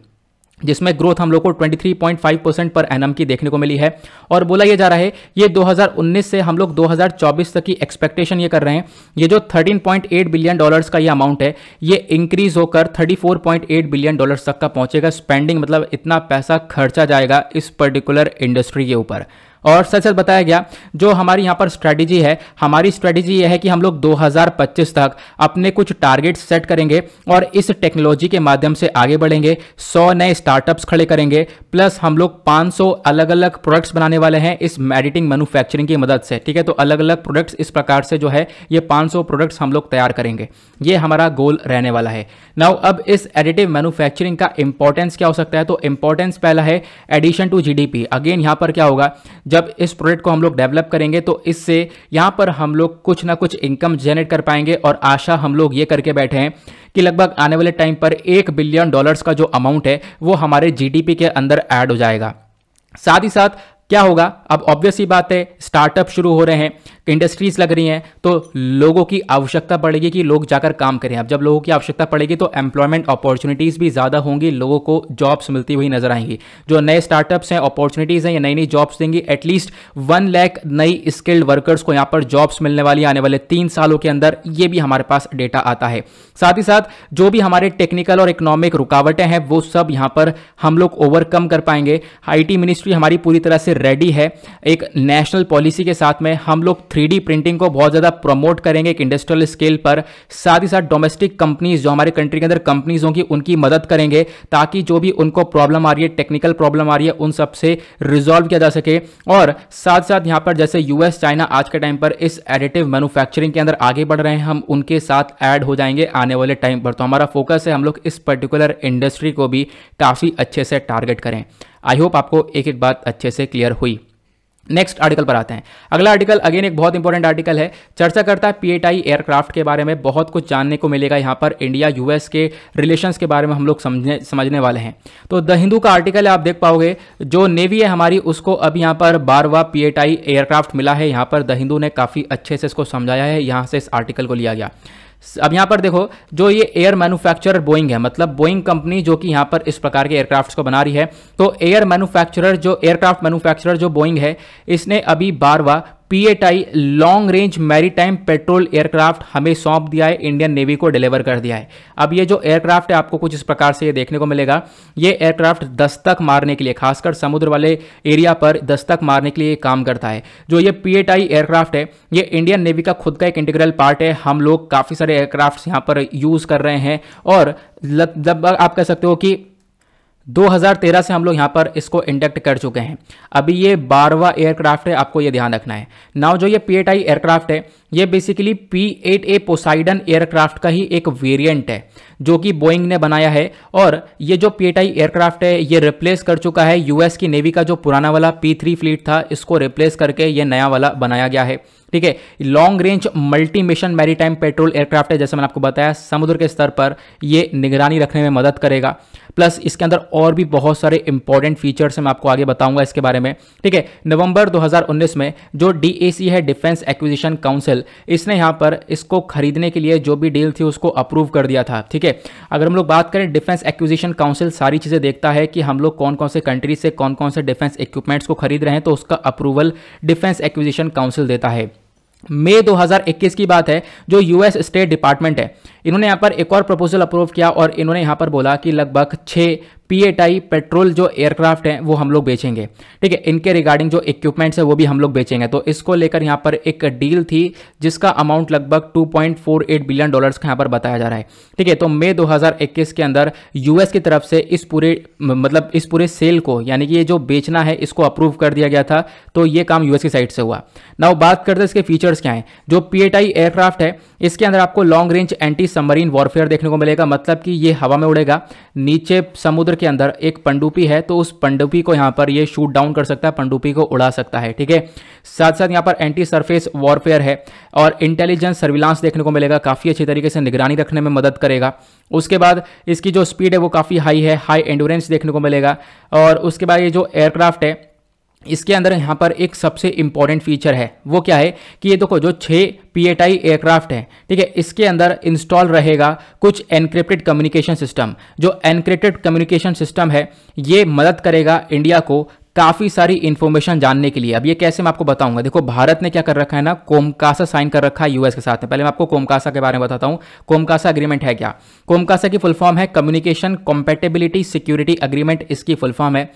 जिसमें ग्रोथ हम लोग को 23.5 परसेंट पर एनम की देखने को मिली है और बोला यह जा रहा है ये 2019 से हम लोग 2024 तक की एक्सपेक्टेशन ये कर रहे हैं ये जो 13.8 बिलियन डॉलर्स का ये अमाउंट है ये इंक्रीज होकर 34.8 बिलियन डॉलर्स तक का पहुंचेगा स्पेंडिंग मतलब इतना पैसा खर्चा जाएगा इस पर्टिकुलर इंडस्ट्री के ऊपर और सच सच बताया गया जो हमारी यहाँ पर स्ट्रैटेजी है हमारी स्ट्रैटेजी यह है कि हम लोग 2025 तक अपने कुछ टारगेट सेट करेंगे और इस टेक्नोलॉजी के माध्यम से आगे बढ़ेंगे 100 नए स्टार्टअप्स खड़े करेंगे प्लस हम लोग 500 अलग अलग प्रोडक्ट्स बनाने वाले हैं इस एडिटिंग मैनुफैक्चरिंग की मदद से ठीक है तो अलग अलग प्रोडक्ट्स इस प्रकार से जो है ये पाँच प्रोडक्ट्स हम लोग तैयार करेंगे ये हमारा गोल रहने वाला है नाउ अब इस एडिटिव मैनुफैक्चरिंग का इंपॉर्टेंस क्या हो सकता है तो इंपॉर्टेंस पहला है एडिशन टू जी अगेन यहाँ पर क्या होगा जब इस प्रोडक्ट को हम लोग डेवलप करेंगे तो इससे यहाँ पर हम लोग कुछ ना कुछ इनकम जनरेट कर पाएंगे और आशा हम लोग ये करके बैठे हैं कि लगभग आने वाले टाइम पर एक बिलियन डॉलर्स का जो अमाउंट है वो हमारे जीडीपी के अंदर ऐड हो जाएगा साथ ही साथ क्या होगा अब ऑब्वियस ही बात है स्टार्टअप शुरू हो रहे हैं इंडस्ट्रीज लग रही हैं तो लोगों की आवश्यकता पड़ेगी कि लोग जाकर काम करें अब जब लोगों की आवश्यकता पड़ेगी तो एम्प्लॉयमेंट अपॉर्चुनिटीज़ भी ज़्यादा होंगी लोगों को जॉब्स मिलती हुई नजर आएंगी जो नए स्टार्टअप्स हैं अपॉर्चुनिटीज़ हैं या नई नई जॉब्स देंगी एटलीस्ट वन लैख नई स्किल्ड वर्कर्स को यहाँ पर जॉब्स मिलने वाली आने वाले तीन सालों के अंदर ये भी हमारे पास डेटा आता है साथ ही साथ जो भी हमारे टेक्निकल और इकोनॉमिक रुकावटें हैं वो सब यहाँ पर हम लोग ओवरकम कर पाएंगे आई मिनिस्ट्री हमारी पूरी तरह से रेडी है एक नेशनल पॉलिसी के साथ में हम लोग थ्री प्रिंटिंग को बहुत ज़्यादा प्रमोट करेंगे एक इंडस्ट्रियल स्केल पर साथ ही साथ डोमेस्टिक कंपनीज जो हमारे कंट्री के अंदर कंपनीज होंगी उनकी मदद करेंगे ताकि जो भी उनको प्रॉब्लम आ रही है टेक्निकल प्रॉब्लम आ रही है उन सब से रिजॉल्व किया जा सके और साथ साथ यहाँ पर जैसे यूएस चाइना आज के टाइम पर इस एडिटिव मैनुफैक्चरिंग के अंदर आगे बढ़ रहे हैं हम उनके साथ ऐड हो जाएंगे आने वाले टाइम पर तो हमारा फोकस है हम लोग इस पर्टिकुलर इंडस्ट्री को भी काफ़ी अच्छे से टारगेट करें आई होप आपको एक एक बात अच्छे से क्लियर हुई नेक्स्ट आर्टिकल पर आते हैं अगला आर्टिकल अगेन एक बहुत इंपॉर्टेंट आर्टिकल है चर्चा करता है पीएटआई एयरक्राफ्ट के बारे में बहुत कुछ जानने को मिलेगा यहाँ पर इंडिया यूएस के रिलेशंस के बारे में हम लोग समझने समझने वाले हैं तो द हिंदू का आर्टिकल है आप देख पाओगे जो नेवी है हमारी उसको अब यहाँ पर बारवा पी एयरक्राफ्ट मिला है यहाँ पर द हिंदू ने काफ़ी अच्छे से इसको समझाया है यहाँ से इस आर्टिकल को लिया गया अब यहाँ पर देखो जो ये एयर मैन्युफैक्चरर बोइंग है मतलब बोइंग कंपनी जो कि यहाँ पर इस प्रकार के एयरक्राफ्ट को बना रही है तो एयर मैन्युफैक्चरर जो एयरक्राफ्ट मैन्युफैक्चरर जो बोइंग है इसने अभी बारवा P eight I long range maritime patrol aircraft हमें सौंप दिया है इंडियन नेवी को डिलीवर कर दिया है अब ये जो एयरक्राफ्ट है आपको कुछ इस प्रकार से ये देखने को मिलेगा ये एयरक्राफ्ट दस्तक मारने के लिए खासकर समुद्र वाले एरिया पर दस्तक मारने के लिए काम करता है जो ये पीएटआई एयरक्राफ्ट है ये इंडियन नेवी का खुद का एक इंटीग्रल पार्ट है हम लोग काफ़ी सारे एयरक्राफ्ट यहाँ पर यूज़ कर रहे हैं और लगभग आप कह सकते हो कि 2013 से हम लोग यहाँ पर इसको इंडक्ट कर चुके हैं अभी ये बारवा एयरक्राफ्ट है आपको ये ध्यान रखना है नाउ जो ये पी एट आई एयरक्राफ्ट है ये basically P eight A Poseidon aircraft का ही एक वेरिएंट है जो कि बोइंग ने बनाया है और ये जो पी एट आई एयरक्राफ्ट है ये रिप्लेस कर चुका है यूएस की नेवी का जो पुराना वाला पी थ्री फ्लीट था इसको रिप्लेस करके ये नया वाला बनाया गया है ठीक है long range multi mission maritime patrol aircraft है जैसे मैंने आपको बताया समुद्र के स्तर पर यह निगरानी रखने में मदद करेगा प्लस इसके अंदर और भी बहुत सारे इंपॉर्टेंट फीचर्स हैं मैं आपको आगे बताऊंगा इसके बारे में ठीक है नवंबर 2019 में जो डीएसी है डिफेंस एक्विजिशन काउंसिल इसने यहाँ पर इसको खरीदने के लिए जो भी डील थी उसको अप्रूव कर दिया था ठीक है अगर हम लोग बात करें डिफेंस एक्विजिशन काउंसिल सारी चीज़ें देखता है कि हम लोग कौन कौन से कंट्री से कौन कौन से डिफेंस इक्विपमेंट्स को खरीद रहे हैं तो उसका अप्रूवल डिफेंस एक्विजिशन काउंसिल देता है मई 2021 की बात है जो यूएस स्टेट डिपार्टमेंट है इन्होंने यहाँ पर एक और प्रपोजल अप्रूव किया और इन्होंने यहाँ पर बोला कि लगभग छः पीएटाई पेट्रोल जो एयरक्राफ्ट हैं वो हम लोग बेचेंगे ठीक है इनके रिगार्डिंग जो इक्विपमेंट्स है वो भी हम लोग बेचेंगे तो इसको लेकर यहाँ पर एक डील थी जिसका अमाउंट लगभग 2.48 बिलियन डॉलर्स का यहाँ पर बताया जा रहा है ठीक है तो मई 2021 के अंदर यूएस की तरफ से इस पूरे मतलब इस पूरे सेल को यानी कि ये जो बेचना है इसको अप्रूव कर दिया गया था तो ये काम यूएस की साइड से हुआ ना बात करते इसके फीचर्स क्या हैं जो पी एयरक्राफ्ट है इसके अंदर आपको long range anti submarine warfare देखने को मिलेगा मतलब कि ये हवा में उड़ेगा नीचे समुद्र के अंदर एक पंडुपी है तो उस पंडुपी को यहाँ पर ये शूट डाउन कर सकता है पंडुपी को उड़ा सकता है ठीक है साथ साथ यहाँ पर एंटी सरफेस वॉरफेयर है और इंटेलिजेंस सर्विलांस देखने को मिलेगा काफ़ी अच्छी तरीके से निगरानी रखने में मदद करेगा उसके बाद इसकी जो स्पीड है वो काफ़ी हाई है हाई एंडोरेंस देखने को मिलेगा और उसके बाद ये जो एयरक्राफ्ट है इसके अंदर यहाँ पर एक सबसे इम्पॉर्टेंट फीचर है वो क्या है कि ये देखो जो छः पी एट आई एयरक्राफ्ट है ठीक है इसके अंदर इंस्टॉल रहेगा कुछ एनक्रिप्टेड कम्युनिकेशन सिस्टम जो एनक्रिप्टेड कम्युनिकेशन सिस्टम है ये मदद करेगा इंडिया को काफ़ी सारी इन्फॉर्मेशन जानने के लिए अब ये कैसे मैं आपको बताऊंगा देखो भारत ने क्या कर रखा है ना कोमकासा साइन कर रखा है यूएस के साथ में पहले मैं आपको कोमकासा के बारे में बताता हूँ कोमकासा अग्रीमेंट है क्या कोमकासा की फुल फॉर्म है कम्युनिकेशन कॉम्पेटेबिलिटी सिक्योरिटी अग्रीमेंट इसकी फुल फॉर्म है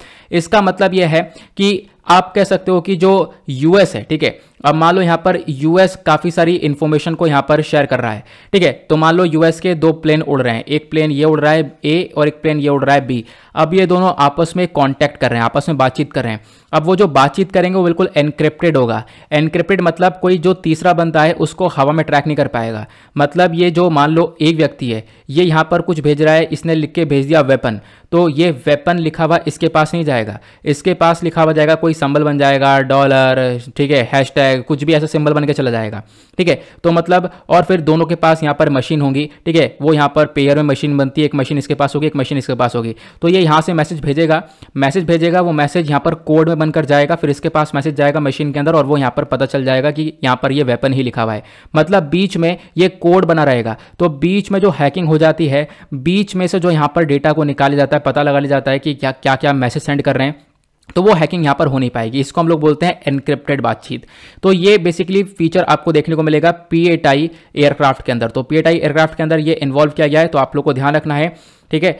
इसका मतलब यह है कि आप कह सकते हो कि जो यूएस है ठीक है अब मान लो यहाँ पर यूएस काफ़ी सारी इन्फॉर्मेशन को यहाँ पर शेयर कर रहा है ठीक है तो मान लो यूएस के दो प्लेन उड़ रहे हैं एक प्लेन ये उड़ रहा है ए और एक प्लेन ये उड़ रहा है बी अब ये दोनों आपस में कांटेक्ट कर रहे हैं आपस में बातचीत कर रहे हैं अब वो जो बातचीत करेंगे वो बिल्कुल एनक्रिप्टेड होगा एनक्रिप्टेड मतलब कोई जो तीसरा बनता है उसको हवा में ट्रैक नहीं कर पाएगा मतलब ये जो मान लो एक व्यक्ति है ये यहाँ पर कुछ भेज रहा है इसने लिख के भेज दिया वेपन तो ये वेपन लिखा हुआ इसके पास नहीं जाएगा इसके पास लिखा हुआ जाएगा कोई संबल बन जाएगा डॉलर ठीक है हैश कुछ भी ऐसा सिंबल बन के चला जाएगा ठीक है तो मतलब और फिर दोनों के पास यहाँ पर मशीन होगी ठीक है वो यहाँ पर पेयर में मशीन बनती है एक मशीन इसके पास होगी एक मशीन इसके पास होगी तो ये यहाँ से मैसेज भेजेगा मैसेज भेजेगा वो मैसेज यहाँ पर कोड में बनकर जाएगा फिर इसके पास मैसेज जाएगा मशीन के अंदर और वो यहाँ पर पता चल जाएगा कि यहाँ पर ये वेपन ही लिखा हुआ है मतलब बीच में ये कोड बना रहेगा तो बीच में जो हैकिंग हो जाती है बीच में से जो यहाँ पर डेटा को निकाला जाता है है पता लगा लिया जाता है कि क्या क्या क्या मैसेज सेंड कर रहे हैं तो वो हैकिंग यहाँ पर हो नहीं पाएगी इसको हम लोग बोलते हैं एनक्रिप्टेड बातचीत तो ये बेसिकली फीचर आपको देखने को मिलेगा पी एयरक्राफ्ट के अंदर तो पी एयरक्राफ्ट के अंदर ये इन्वॉल्व किया गया है तो आप लोग को ध्यान रखना है ठीक है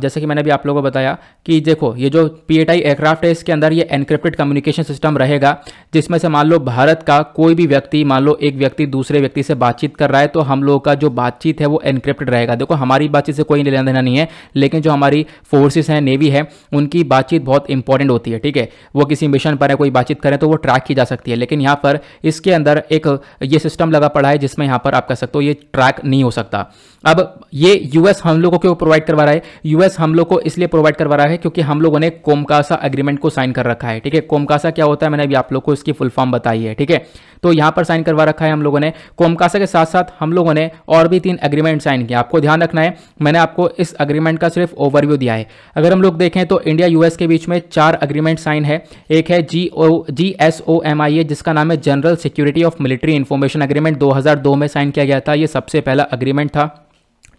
जैसे कि मैंने अभी आप लोगों को बताया कि देखो ये जो पी एयरक्राफ्ट है इसके अंदर ये एनक्रिप्टेड कम्युनिकेशन सिस्टम रहेगा जिसमें से मान लो भारत का कोई भी व्यक्ति मान लो एक व्यक्ति दूसरे व्यक्ति से बातचीत कर रहा है तो हम लोगों का जो बातचीत है वो एनक्रिप्टेड रहेगा देखो हमारी बातचीत से कोई लेना देना नहीं है लेकिन जो हमारी फोर्सेस हैं नेवी है उनकी बातचीत बहुत इंपॉर्टेंट होती है ठीक है वो किसी मिशन पर है कोई बातचीत करें तो वो ट्रैक की जा सकती है लेकिन यहाँ पर इसके अंदर एक ये सिस्टम लगा पड़ा है जिसमें यहाँ पर आप कह सकते हो ये ट्रैक नहीं हो सकता अब ये यूएस हम लोगों को प्रोवाइड करवा रहा है यूएस हम लोग को इसलिए प्रोवाइड करवा रहा है क्योंकि हम लोगों ने कोमकासा अग्रीमेंट को साइन कर रखा है ठीक है कोमकासा क्या होता है मैंने अभी आप लोग को इसकी फुल फॉर्म बताई है ठीक है तो यहां पर साइन करवा रखा है हम लोगों ने कोमकासा के साथ साथ हम लोगों ने और भी तीन अग्रीमेंट साइन किया आपको ध्यान रखना है मैंने आपको इस अग्रीमेंट का सिर्फ ओवरव्यू दिया है अगर हम लोग देखें तो इंडिया यूएस के बीच में चार अग्रीमेंट साइन है एक है जी ओ जी एस ओ एम आई ए जिसका नाम है general security of military information agreement दो में साइन किया गया था यह सबसे पहला अग्रीमेंट था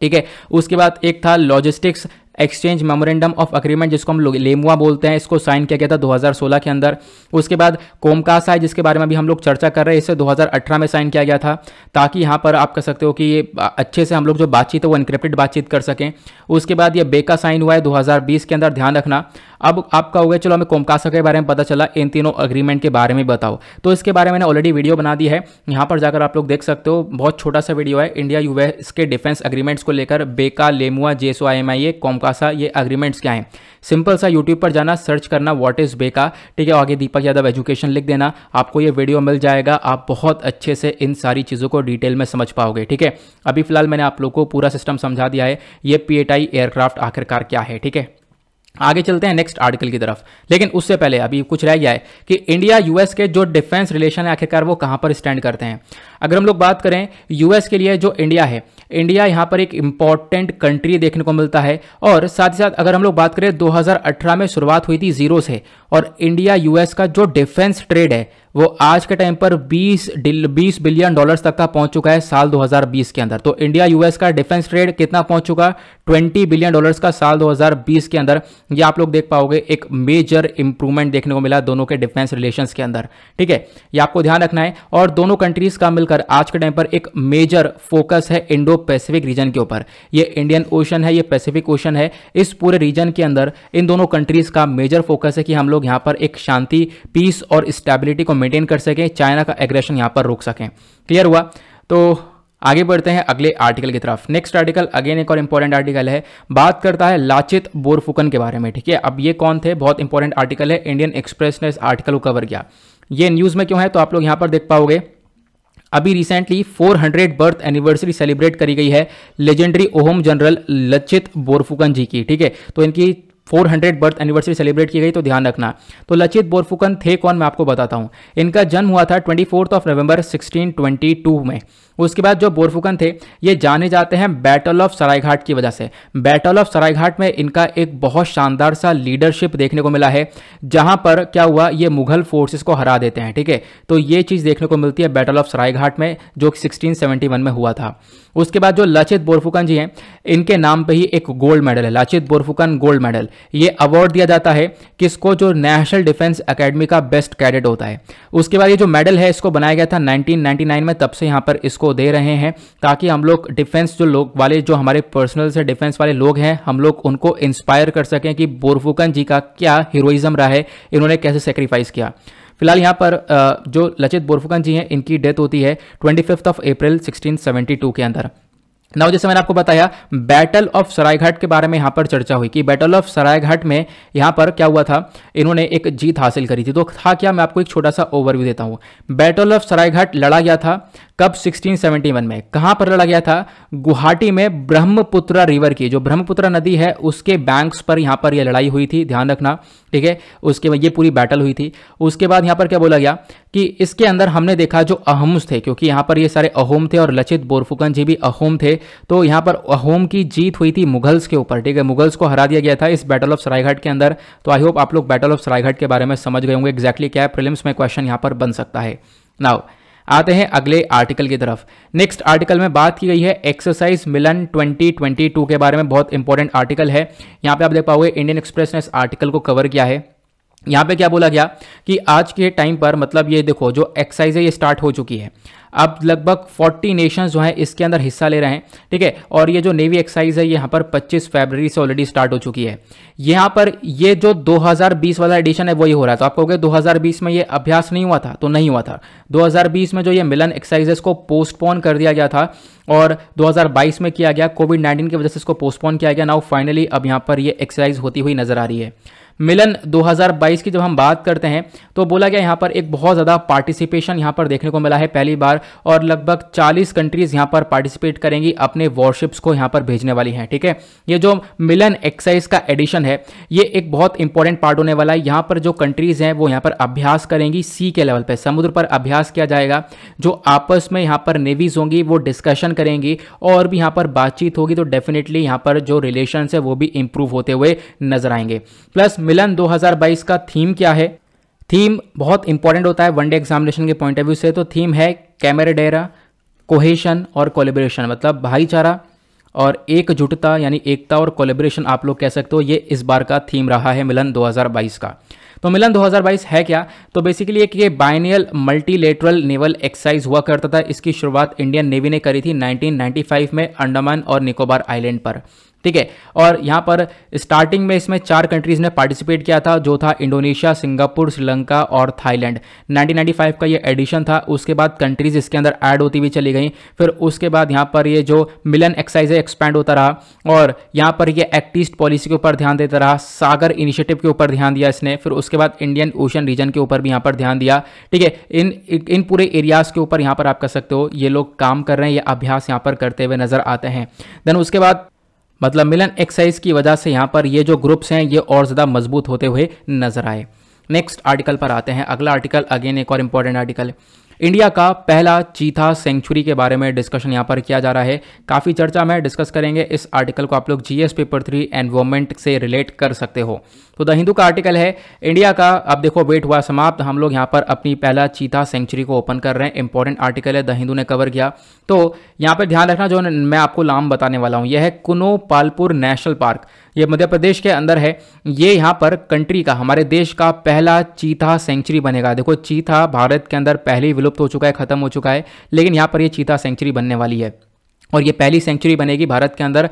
ठीक है उसके बाद एक था logistics exchange memorandum of agreement जिसको हम लोग लेमुआ बोलते हैं इसको साइन किया गया था 2016 के अंदर उसके बाद कोमकास है जिसके बारे में भी हम लोग चर्चा कर रहे हैं इसे 2018 में साइन किया गया था ताकि यहाँ पर आप कह सकते हो कि ये अच्छे से हम लोग जो बातचीत है वो इनक्रिप्टेड बातचीत कर सकें उसके बाद ये बेका साइन हुआ है दो के अंदर ध्यान रखना अब आपका हो गया चलो हमें कोमकासा के बारे में पता चला इन तीनों अग्रीमेंट के बारे में बताओ तो इसके बारे में मैंने ऑलरेडी वीडियो बना दी है यहाँ पर जाकर आप लोग देख सकते हो बहुत छोटा सा वीडियो है इंडिया यूएस के डिफेंस अग्रीमेंट्स को लेकर बेका लेमुआ जेसो आई एम आई ए कोमकासा ये अग्रीमेंट्स क्या हैं सिंपल सा यूट्यूब पर जाना सर्च करना वॉट इज़ बेका ठीक है आगे दीपक यादव एजुकेशन लिख देना आपको ये वीडियो मिल जाएगा आप बहुत अच्छे से इन सारी चीज़ों को डिटेल में समझ पाओगे ठीक है अभी फिलहाल मैंने आप लोग को पूरा सिस्टम समझा दिया है ये पी एयरक्राफ्ट आखिरकार क्या है ठीक है आगे चलते हैं नेक्स्ट आर्टिकल की तरफ लेकिन उससे पहले अभी कुछ रह गया है कि इंडिया यूएस के जो डिफेंस रिलेशन है आखिरकार वो कहाँ पर स्टैंड करते हैं अगर हम लोग बात करें यूएस के लिए जो इंडिया है इंडिया यहाँ पर एक इम्पॉर्टेंट कंट्री देखने को मिलता है और साथ ही साथ अगर हम लोग बात करें 2018 में शुरुआत हुई थी जीरो से और इंडिया यूएस का जो डिफेंस ट्रेड है वो आज के टाइम पर 20 बीस बिलियन डॉलर्स तक का पहुंच चुका है साल 2020 के अंदर तो इंडिया यूएस का डिफेंस ट्रेड कितना पहुंच चुका 20 बिलियन डॉलर्स का साल 2020 के अंदर ये आप लोग देख पाओगे एक मेजर इंप्रूवमेंट देखने को मिला दोनों के डिफेंस रिलेशंस के अंदर ठीक है ये आपको ध्यान रखना है और दोनों कंट्रीज का मिलकर आज के टाइम पर एक मेजर फोकस है इंडो पैसिफिक रीजन के ऊपर ये इंडियन ओशन है ये पैसिफिक ओशन है इस पूरे रीजन के अंदर इन दोनों कंट्रीज का मेजर फोकस है कि हम लोग यहां पर एक शांति पीस और स्टेबिलिटी को मेंटेन कर सकें चाइना का एग्रेशन यहाँ पर रोक सकें क्लियर हुआ तो आगे बढ़ते हैं अगले आर्टिकल की तरफ नेक्स्ट आर्टिकल अगेन एक और इंपॉर्टेंट आर्टिकल है बात करता है लाचित बोरफुकन के बारे में ठीक है अब ये कौन थे बहुत इंपॉर्टेंट आर्टिकल है इंडियन एक्सप्रेस ने इस आर्टिकल को कवर किया ये न्यूज़ में क्यों है तो आप लोग यहाँ पर देख पाओगे अभी रिसेंटली 400 बर्थ एनिवर्सरी सेलिब्रेट करी गई है लेजेंडरी ओहम जनरल लचित बोरफुकन जी की ठीक है तो इनकी 400 बर्थ एनिवर्सरी सेलिब्रेट की गई तो ध्यान रखना तो लचित बोरफुकन थे कौन मैं आपको बताता हूँ इनका जन्म हुआ था ट्वेंटी ऑफ नवंबर 1622 में उसके बाद जो बोरफुकन थे ये जाने जाते हैं बैटल ऑफ सरायघाट की वजह से बैटल ऑफ सरायघाट में इनका एक बहुत शानदार सा लीडरशिप देखने को मिला है जहां पर क्या हुआ ये मुगल फोर्सेस को हरा देते हैं ठीक है तो ये चीज़ देखने को मिलती है बैटल ऑफ सरायघाट में जो सिक्सटीन में हुआ था उसके बाद जो लचित बोरफुकन जी हैं इनके नाम पर ही एक गोल्ड मेडल है लचित बोरफुकन गोल्ड मेडल ये अवार्ड दिया जाता है किसको जो नेशनल डिफेंस अकेडमी का बेस्ट कैडेट होता है उसके बाद ये जो मेडल है इसको बनाया गया था नाइनटीन में तब से यहां पर इसको को दे रहे हैं ताकि हम लोग डिफेंस जो लोग वाले जो हमारे पर्सनल से डिफेंस वाले लोग हैं हम लोग उनको इंस्पायर कर सकें कि बोरफुकन जी का क्या हीरोइज्म रहा है इन्होंने कैसे सेक्रीफाइस किया फिलहाल यहाँ पर जो लचित बोरफुकन जी हैं इनकी डेथ होती है ट्वेंटी ऑफ अप्रैल सिक्सटीन के अंदर नाउ जैसे मैंने आपको बताया बैटल ऑफ सरायघाट के बारे में यहाँ पर चर्चा हुई कि बैटल ऑफ सरायघाट में यहाँ पर क्या हुआ था इन्होंने एक जीत हासिल करी थी तो था क्या मैं आपको एक छोटा सा ओवरव्यू देता हूँ बैटल ऑफ सरायघाट लड़ा गया था कब 1671 में कहाँ पर लड़ा गया था गुवाहाटी में ब्रह्मपुत्रा रिवर की जो ब्रह्मपुत्रा नदी है उसके बैंक्स पर यहाँ पर यह लड़ाई हुई थी ध्यान रखना ठीक है उसके बाद ये पूरी बैटल हुई थी उसके बाद यहाँ पर क्या बोला गया कि इसके अंदर हमने देखा जो अहोम्स थे क्योंकि यहाँ पर ये सारे अहोम थे और लचित बोरफुकन जी भी अहोम थे तो यहाँ पर अहोम की जीत हुई थी मुगल्स के ऊपर ठीक है मुगल्स को हरा दिया गया था इस बैटल ऑफ सरायघाट के अंदर तो आई होप आप लोग बैटल ऑफ सरायघाट के बारे में समझ गए होंगे एक्जैक्टली क्या है प्रिलिम्स में क्वेश्चन यहाँ पर बन सकता है नाउ आते हैं अगले आर्टिकल की तरफ नेक्स्ट आर्टिकल में बात की गई है एक्सरसाइज मिलन 2022 के बारे में बहुत इंपॉर्टेंट आर्टिकल है यहाँ पे आप देख पाओगे इंडियन एक्सप्रेस ने इस आर्टिकल को कवर किया है यहाँ पे क्या बोला गया कि आज के टाइम पर मतलब ये देखो जो एक्सरसाइज है ये स्टार्ट हो चुकी है अब लगभग 40 नेशंस जो हैं इसके अंदर हिस्सा ले रहे हैं ठीक है और ये जो नेवी एक्सरसाइज है यहाँ पर 25 फरवरी से ऑलरेडी स्टार्ट हो चुकी है यहाँ पर ये जो 2020 वाला एडिशन है वही हो रहा है तो आप कहोगे 2020 में ये अभ्यास नहीं हुआ था तो नहीं हुआ था 2020 में जो ये मिलन एक्सरसाइजेस को पोस्टपोन कर दिया गया था और 2022 में किया गया कोविड नाइन्टीन की वजह से इसको पोस्टपोन किया गया नाउ फाइनली अब यहाँ पर ये एक्सरसाइज होती हुई नजर आ रही है मिलन 2022 की जब हम बात करते हैं तो बोला गया यहाँ पर एक बहुत ज़्यादा पार्टिसिपेशन यहाँ पर देखने को मिला है पहली बार और लगभग 40 कंट्रीज़ यहाँ पर पार्टिसिपेट करेंगी अपने वॉरशिप्स को यहाँ पर भेजने वाली हैं ठीक है ये जो मिलन एक्साइज का एडिशन है ये एक बहुत इंपॉर्टेंट पार्ट होने वाला है यहाँ पर जो कंट्रीज़ हैं वो यहाँ पर अभ्यास करेंगी सी के लेवल पर समुद्र पर अभ्यास किया जाएगा जो आपस में यहाँ पर नेवीज होंगी वो डिस्कशन करेंगी और भी यहाँ पर बातचीत होगी तो डेफिनेटली यहाँ पर जो रिलेशन है वो भी इंप्रूव होते हुए नजर आएंगे प्लस मिलन 2022 का थीम क्या है थीम बहुत इंपॉर्टेंट होता है वनडे एग्जामिनेशन के पॉइंट ऑफ व्यू से तो थीम है कैमरेडेरा कोहेशन और कोलेब्रेशन मतलब भाईचारा और एकजुटता यानी एकता और कोलेब्रेशन आप लोग कह सकते हो ये इस बार का थीम रहा है मिलन 2022 का तो मिलन 2022 है क्या तो बेसिकली एक ये बाइनियल मल्टीलेटरल नेवल एक्सरसाइज हुआ करता था इसकी शुरुआत इंडियन नेवी ने करी थी 1995 में अंडमान और निकोबार आइलैंड पर ठीक है और यहाँ पर स्टार्टिंग में इसमें चार कंट्रीज़ ने पार्टिसिपेट किया था जो था इंडोनेशिया सिंगापुर श्रीलंका और थाईलैंड 1995 का ये एडिशन था उसके बाद कंट्रीज़ इसके अंदर ऐड होती हुई चली गई फिर उसके बाद यहाँ पर ये जो मिलन एक्साइज है एक्सपैंड होता रहा और यहाँ पर ये एक्ट ईस्ट पॉलिसी के ऊपर ध्यान देता रहा सागर इनिशिएटिव के ऊपर ध्यान दिया इसने फिर उसके बाद इंडियन ओशन रीजन के ऊपर भी यहाँ पर ध्यान दिया ठीक है इन इन पूरे एरियाज़ के ऊपर यहाँ पर आप कह सकते हो ये लोग काम कर रहे हैं ये अभ्यास यहाँ पर करते हुए नजर आते हैं देन उसके बाद मतलब मिलन एक्साइज की वजह से यहाँ पर ये जो ग्रुप्स हैं ये और ज़्यादा मजबूत होते हुए नजर आए नेक्स्ट आर्टिकल पर आते हैं अगला आर्टिकल अगेन एक और इम्पॉर्टेंट आर्टिकल है इंडिया का पहला चीथा सेंचुरी के बारे में डिस्कशन यहाँ पर किया जा रहा है काफ़ी चर्चा में डिस्कस करेंगे इस आर्टिकल को आप लोग G S paper three environment से रिलेट कर सकते हो तो द हिंदू का आर्टिकल है इंडिया का अब देखो वेट हुआ समाप्त हम लोग यहाँ पर अपनी पहला चीथा सेंचुरी को ओपन कर रहे हैं इंपॉर्टेंट आर्टिकल है द हिंदू ने कवर किया तो यहाँ पर ध्यान रखना जो मैं आपको नाम बताने वाला हूँ यह है कुनो पालपुर नेशनल पार्क ये मध्य प्रदेश के अंदर है ये यहाँ पर कंट्री का हमारे देश का पहला चीता सेंचुरी बनेगा देखो चीता भारत के अंदर पहले ही विलुप्त हो चुका है खत्म हो चुका है लेकिन यहाँ पर ये चीता सेंचुरी बनने वाली है और ये पहली सेंचुरी बनेगी भारत के अंदर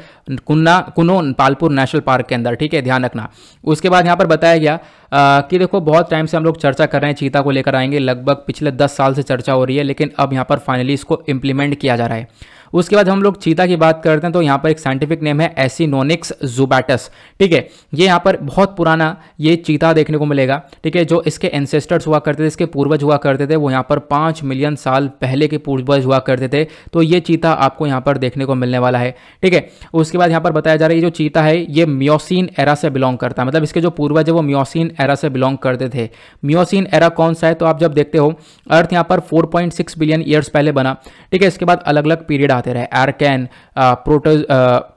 कुन्ना कुनो पालपुर नेशनल पार्क के अंदर ठीक है ध्यान रखना उसके बाद यहाँ पर बताया गया आ, कि देखो बहुत टाइम से हम लोग चर्चा कर रहे हैं चीता को लेकर आएंगे लगभग पिछले दस साल से चर्चा हो रही है लेकिन अब यहाँ पर फाइनली इसको इम्प्लीमेंट किया जा रहा है उसके बाद हम लोग चीता की बात करते हैं तो यहाँ पर एक साइंटिफिक नेम है एसिनोनिक्स जुबैटस ठीक है ये यहाँ पर बहुत पुराना ये चीता देखने को मिलेगा ठीक है जो इसके एंसेस्टर्स हुआ करते थे इसके पूर्वज हुआ करते थे वो यहाँ पर पाँच मिलियन साल पहले के पूर्वज हुआ करते थे तो ये चीता आपको यहाँ पर देखने को मिलने वाला है ठीक है उसके बाद यहाँ पर बताया जा रहा है ये जो चीता है ये म्योसिन एरा से बिलोंग करता है मतलब इसके जो पूर्वज है वो म्योसिन एरा से बिलोंग करते थे म्योसिन एरा कौन सा है तो आप जब देखते हो अर्थ यहाँ पर फोर बिलियन ईयर्स पहले बना ठीक है इसके बाद अलग अलग पीरियड आता आते रहे आर्कैन प्रोटो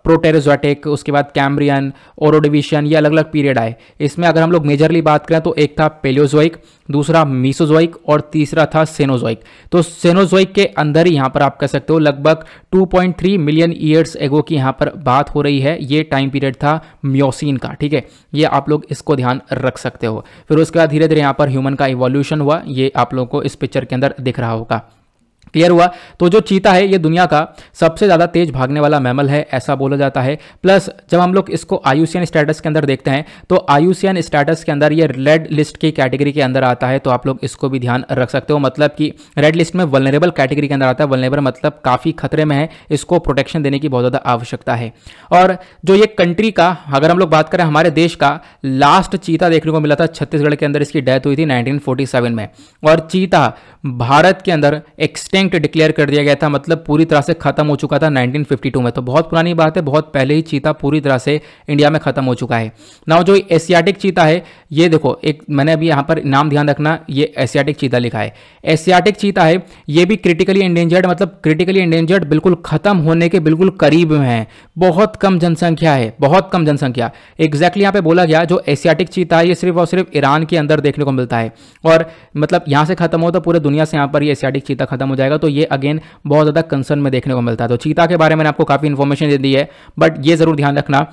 प्रोटेरोजोटिक उसके बाद कैम्ब्रियन ओरोडिविशियन ये अलग अलग पीरियड आए इसमें अगर हम लोग मेजरली बात करें तो एक था पेलियोजोइक दूसरा मीसोजोइक और तीसरा था सेनोजोइक तो सेनोजोइक के अंदर ही यहाँ पर आप कह सकते हो लगभग 2.3 मिलियन ईयर्स एगो की यहाँ पर बात हो रही है ये टाइम पीरियड था म्योसिन का ठीक है ये आप लोग इसको ध्यान रख सकते हो फिर उसके बाद धीरे धीरे यहाँ पर ह्यूमन का इवोल्यूशन हुआ ये आप लोगों को इस पिक्चर के अंदर दिख रहा होगा क्लियर हुआ तो जो चीता है ये दुनिया का सबसे ज़्यादा तेज भागने वाला मैमल है ऐसा बोला जाता है प्लस जब हम लोग इसको आयुसियन स्टेटस के अंदर देखते हैं तो आयुसियन स्टेटस के अंदर ये रेड लिस्ट की कैटेगरी के अंदर आता है तो आप लोग इसको भी ध्यान रख सकते हो मतलब कि रेड लिस्ट में वलनरेबल कैटेगरी के अंदर आता है वलनेबल मतलब काफ़ी खतरे में है इसको प्रोटेक्शन देने की बहुत ज़्यादा आवश्यकता है और जो ये कंट्री का अगर हम लोग बात करें हमारे देश का लास्ट चीता देखने को मिला था छत्तीसगढ़ के अंदर इसकी डेथ हुई थी नाइनटीन में और चीता भारत के अंदर एक्सटेंड एक्सटेंक्ट डिक्लेयर कर दिया गया था मतलब पूरी तरह से खत्म हो चुका था 1952 में तो बहुत पुरानी बात है बहुत पहले ही चीता पूरी तरह से इंडिया में खत्म हो चुका है ना जो एशियाटिक चीता है ये देखो एक मैंने अभी यहाँ पर नाम ध्यान रखना ये एशियाटिक चीता लिखा है एशियाटिक चीता है ये भी क्रिटिकली इंडेंजर्ड मतलब क्रिटिकली इंडेंजर्ड बिल्कुल खत्म होने के बिल्कुल करीब में है बहुत कम जनसंख्या है बहुत कम जनसंख्या एग्जैक्टली यहाँ पे बोला गया जो एशियाटिक चीता है ये सिर्फ और सिर्फ ईरान के अंदर देखने को मिलता है और मतलब यहाँ से खत्म हो तो पूरे दुनिया से यहाँ पर ये एशियाटिक चीता खत्म हो जाएगा जाएगा तो ये अगेन बहुत ज़्यादा कंसर्न में देखने को मिलता है तो चीता के बारे में आपको काफ़ी इन्फॉर्मेशन दे दी है बट ये ज़रूर ध्यान रखना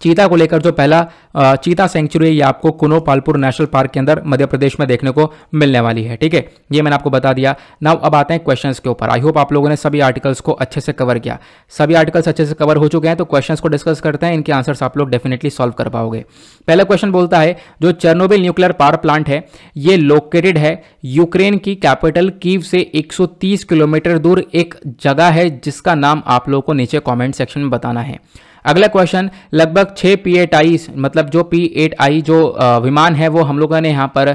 चीता को लेकर जो पहला चीता सेंचुरी ये आपको कुनो पालपुर नेशनल पार्क के अंदर मध्य प्रदेश में देखने को मिलने वाली है ठीक है ये मैंने आपको बता दिया नाउ अब आते हैं क्वेश्चंस के ऊपर आई होप आप लोगों ने सभी आर्टिकल्स को अच्छे से कवर किया सभी आर्टिकल्स अच्छे से कवर हो चुके हैं तो क्वेश्चन को डिस्कस करते हैं इनके आंसर्स आप लोग डेफिनेटली सॉल्व कर पाओगे पहला क्वेश्चन बोलता है जो चर्नोबिल न्यूक्लियर पावर प्लांट है ये लोकेटेड है यूक्रेन की कैपिटल कीव से एक किलोमीटर दूर एक जगह है जिसका नाम आप लोगों को नीचे कॉमेंट सेक्शन में बताना है अगला क्वेश्चन लगभग छः पी एट आई मतलब जो पी एट आई जो विमान है वो हम लोगों ने यहाँ पर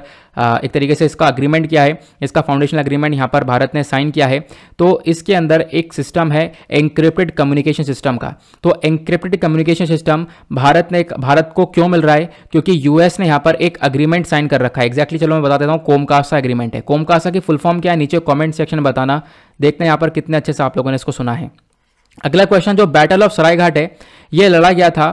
एक तरीके से इसका अग्रीमेंट किया है इसका फाउंडेशन अग्रीमेंट यहाँ पर भारत ने साइन किया है तो इसके अंदर एक सिस्टम है एंक्रिप्टेड कम्युनिकेशन सिस्टम का तो एंक्रिप्टेड कम्युनिकेशन सिस्टम भारत ने भारत को क्यों मिल रहा है क्योंकि यूएस ने यहाँ पर एक अग्रीमेंट साइन कर रखा है एक्जैक्टली चलो मैं बता देता हूँ कोमकासा अग्रीमेंट है कोमकासा की फुल फॉर्म क्या है नीचे कॉमेंट सेक्शन बताना देखते हैं यहाँ पर कितने अच्छे से आप लोगों ने इसको सुना है अगला क्वेश्चन जो बैटल ऑफ सरायघाट है यह लड़ा गया था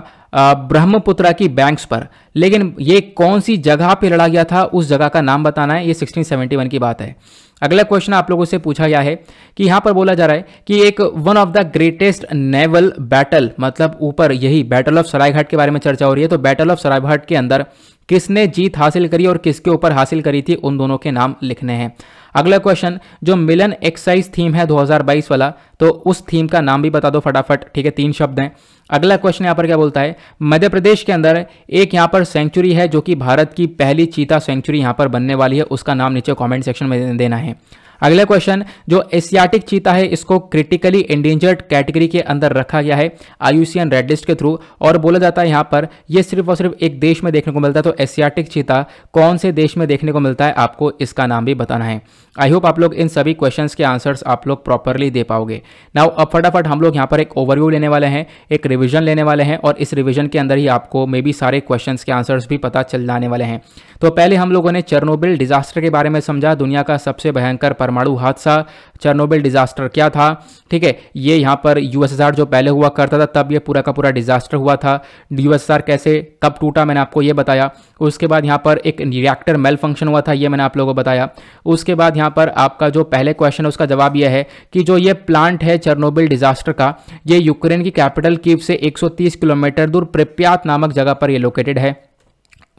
ब्रह्मपुत्रा की बैंक्स पर लेकिन ये कौन सी जगह पे लड़ा गया था उस जगह का नाम बताना है ये 1671 की बात है अगला क्वेश्चन आप लोगों से पूछा गया है कि यहाँ पर बोला जा रहा है कि एक one of the greatest naval battle मतलब ऊपर यही बैटल ऑफ सरायघाट के बारे में चर्चा हो रही है तो बैटल ऑफ सरायघाट के अंदर किसने जीत हासिल करी और किसके ऊपर हासिल करी थी उन दोनों के नाम लिखने हैं अगला क्वेश्चन जो मिलन एक्साइज थीम है 2022 वाला तो उस थीम का नाम भी बता दो फटाफट ठीक है तीन शब्द हैं अगला क्वेश्चन यहाँ पर क्या बोलता है मध्य प्रदेश के अंदर एक यहाँ पर सेंचुरी है जो कि भारत की पहली चीता सेंचुरी यहाँ पर बनने वाली है उसका नाम नीचे कमेंट सेक्शन में देना है अगला क्वेश्चन जो एशियाटिक चीता है इसको क्रिटिकली एंडेंजर्ड कैटेगरी के अंदर रखा गया है आयुसीएन रेड लिस्ट के थ्रू और बोला जाता है यहाँ पर यह सिर्फ और सिर्फ एक देश में देखने को मिलता है तो एशियाटिक चीता कौन से देश में देखने को मिलता है आपको इसका नाम भी बताना है आई होप आप लोग इन सभी क्वेश्चन के आंसर्स आप लोग प्रॉपरली दे पाओगे नाउ अब फटाफट हम लोग यहाँ पर एक ओवरव्यू लेने वाले हैं एक रिविजन लेने वाले हैं और इस रिविजन के अंदर ही आपको मे बी सारे क्वेश्चन के आंसर्स भी पता चल जाने वाले हैं तो पहले हम लोगों ने चर्नोबिल डिजास्टर के बारे में समझा दुनिया का सबसे भयंकर परमाणु हादसा चर्नोबिल डिजास्टर क्या था ठीक है ये यहाँ पर यूएसएसआर जो पहले हुआ करता था तब ये पूरा का पूरा डिजास्टर हुआ था यूएसएसआर कैसे कब टूटा मैंने आपको ये बताया उसके बाद यहाँ पर एक रिएक्टर मेल फंक्शन हुआ था ये मैंने आप लोगों को बताया उसके बाद यहाँ पर आपका जो पहले क्वेश्चन है उसका जवाब यह है कि जो ये प्लांट है चर्नोबिल डिजास्टर का ये यूक्रेन की कैपिटल कीव से 130 किलोमीटर दूर प्रप्यात नामक जगह पर यह लोकेटेड है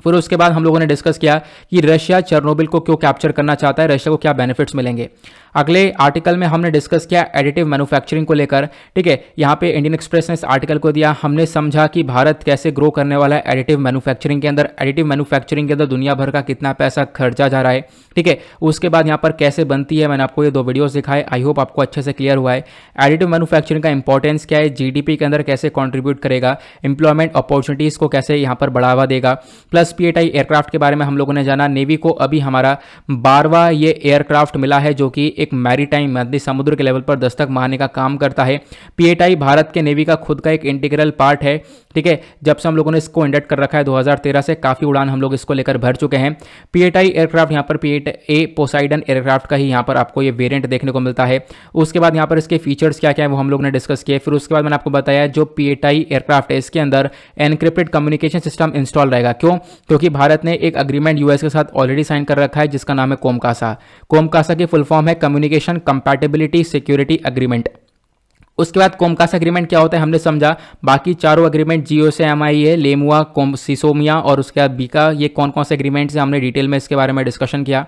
फिर उसके बाद हम लोगों ने डिस्कस किया कि रशिया चरनोबिल को क्यों कैप्चर करना चाहता है रशिया को क्या बेनिफिट्स मिलेंगे अगले आर्टिकल में हमने डिस्कस किया एडिटिव मैन्युफैक्चरिंग को लेकर ठीक है यहाँ पे इंडियन एक्सप्रेस ने इस आर्टिकल को दिया हमने समझा कि भारत कैसे ग्रो करने वाला है एडिटिव मैन्युफैक्चरिंग के अंदर एडिटिव मैन्युफैक्चरिंग के अंदर दुनिया भर का कितना पैसा खर्चा जा रहा है ठीक है उसके बाद यहाँ पर कैसे बनती है मैंने आपको ये दो वीडियोज दिखाए आई होप आपको अच्छे से क्लियर हुआ है एडिटिव मैनुफैक्चरिंग का इंपॉर्टेंस क्या है जी के अंदर कैसे कॉन्ट्रीब्यूट करेगा इंप्लॉयमेंट अपॉर्चुनिटीज़ को कैसे यहाँ पर बढ़ावा देगा प्लस पी एयरक्राफ्ट के बारे में हम लोगों ने जाना नेवी को अभी हमारा बारवा ये एयरक्राफ्ट मिला है जो कि एक मैरीटाइम मध्य समुद्र के लेवल पर दस्तक मारने का काम करता है पीएटआई भारत के नेवी का खुद का एक इंटीग्रल पार्ट है ठीक है जब से हम लोगों ने इसको इंडक्ट कर रखा है 2013 से काफ़ी उड़ान हम लोग इसको लेकर भर चुके हैं पीएटआई एयरक्राफ्ट यहाँ पर पीएट ए पोसाइडन एयरक्राफ्ट का ही यहाँ पर आपको ये वेरियंट देखने को मिलता है उसके बाद यहाँ पर इसके फीचर्स क्या क्या है वो हम लोग ने डिस्कस किए फिर उसके बाद मैंने आपको बताया जो पीएटाई एयरक्राफ्ट है इसके अंदर एनक्रिप्टेड कम्युनिकेशन सिस्टम इंस्टॉल रहेगा क्यों क्योंकि भारत ने एक अग्रीमेंट यूएस के साथ ऑलरेडी साइन कर रखा है जिसका नाम है कोमकासा कोमकासा की फुल फॉर्म है कम्युनिकेशन कंपैटिबिलिटी सिक्योरिटी अग्रीमेंट उसके बाद कोमकास अग्रीमेंट क्या होता है हमने समझा बाकी चारों अग्रीमेंट जियो से एम आई ए लेमुआ कोम सिसोमिया और उसके बाद बीका ये कौन कौन से अग्रीमेंट्स हैं हमने डिटेल में इसके बारे में डिस्कशन किया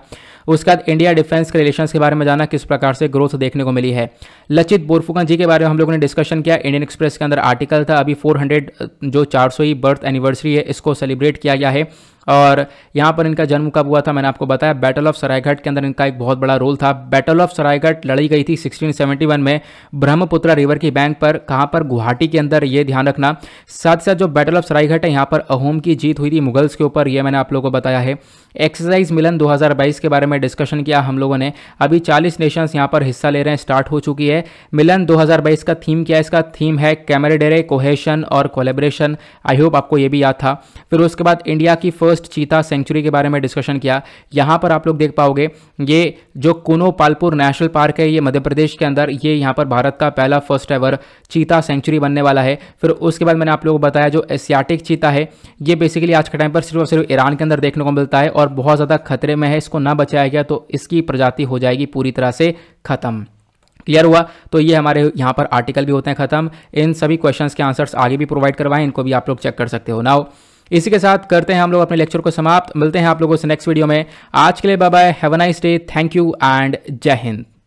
उसके बाद इंडिया डिफेंस के रिलेशन के बारे में जाना किस प्रकार से ग्रोथ देखने को मिली है लचित बोरफुकन जी के बारे में हम लोगों ने डिस्कशन किया इंडियन एक्सप्रेस के अंदर आर्टिकल था अभी 400 जो ही बर्थ एनिवर्सरी है इसको सेलिब्रेट किया गया है और यहाँ पर इनका जन्म कब हुआ था मैंने आपको बताया बैटल ऑफ सरायघाट के अंदर इनका एक बहुत बड़ा रोल था बैटल ऑफ सरायघाट लड़ी गई थी 1671 में ब्रह्मपुत्रा रिवर की बैंक पर कहाँ पर गुवाहाटी के अंदर ये ध्यान रखना साथ साथ जो बैटल ऑफ सरायघाट है यहाँ पर अहोम की जीत हुई थी मुगल्स के ऊपर ये मैंने आप लोगों को बताया है एक्सरसाइज मिलन दो के बारे में में डिस्कशन किया हम लोगों ने अभी 40 नेशंस यहाँ पर हिस्सा ले रहे हैं स्टार्ट हो चुकी है मिलन 2022 का थीम क्या है इसका थीम है कैमरेडेरे कोहेशन और कोलेब्रेशन आई होप आपको ये भी याद था फिर उसके बाद इंडिया की फर्स्ट चीता सेंचुरी के बारे में डिस्कशन किया यहाँ पर आप लोग देख पाओगे ये जो कुनो पालपुर नेशनल पार्क है ये मध्य प्रदेश के अंदर ये यहाँ पर भारत का पहला फर्स्ट एवर चीता सेंचुरी बनने वाला है फिर उसके बाद मैंने आप लोगों को बताया जो एशियाटिक चीता है ये बेसिकली आज के टाइम पर सिर्फ और सिर्फ ईरान के अंदर देखने को मिलता है और बहुत ज़्यादा खतरे में है इसको ना बचाया गया तो इसकी प्रजाति हो जाएगी पूरी तरह से ख़त्म क्लियर हुआ तो ये हमारे यहाँ पर आर्टिकल भी होते हैं ख़त्म इन सभी क्वेश्चंस के आंसर्स आगे भी प्रोवाइड करवाएं इनको भी आप लोग चेक कर सकते हो नाउ इसी के साथ करते हैं हम लोग अपने लेक्चर को समाप्त मिलते हैं आप लोगों से नेक्स्ट वीडियो में आज के लिए bye bye have a nice day thank you and जय हिंद